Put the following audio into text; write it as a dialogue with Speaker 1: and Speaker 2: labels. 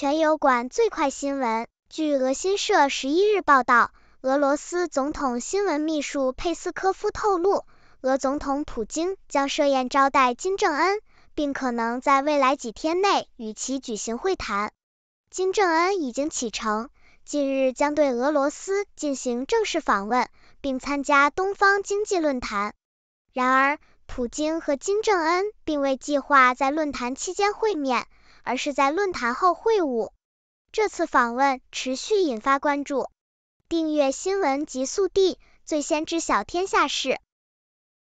Speaker 1: 全油管最快新闻。据俄新社十一日报道，俄罗斯总统新闻秘书佩斯科夫透露，俄总统普京将设宴招待金正恩，并可能在未来几天内与其举行会谈。金正恩已经启程，近日将对俄罗斯进行正式访问，并参加东方经济论坛。然而，普京和金正恩并未计划在论坛期间会面。而是在论坛后会晤。这次访问持续引发关注。订阅新闻极速递，最先知晓天下事。